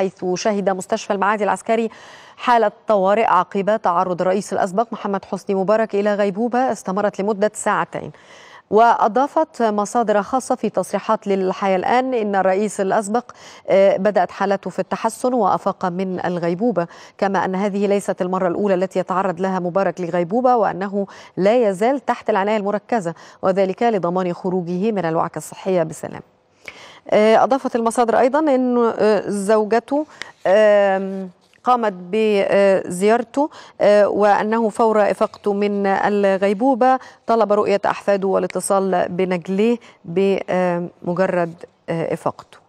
حيث شهد مستشفى المعادي العسكري حالة طوارئ عقب تعرض الرئيس الأسبق محمد حسني مبارك إلى غيبوبة استمرت لمدة ساعتين وأضافت مصادر خاصة في تصريحات للحياة الآن إن الرئيس الأسبق آه، بدأت حالته في التحسن وأفاق من الغيبوبة كما أن هذه ليست المرة الأولى التي يتعرض لها مبارك لغيبوبة وأنه لا يزال تحت العناية المركزة وذلك لضمان خروجه من الوعكة الصحية بسلام آه، أضافت المصادر أيضا أن آه، زوجته قامت بزيارته آه، وأنه فور إفاقته من الغيبوبة طلب رؤية أحفاده والاتصال بنجليه بمجرد إفاقته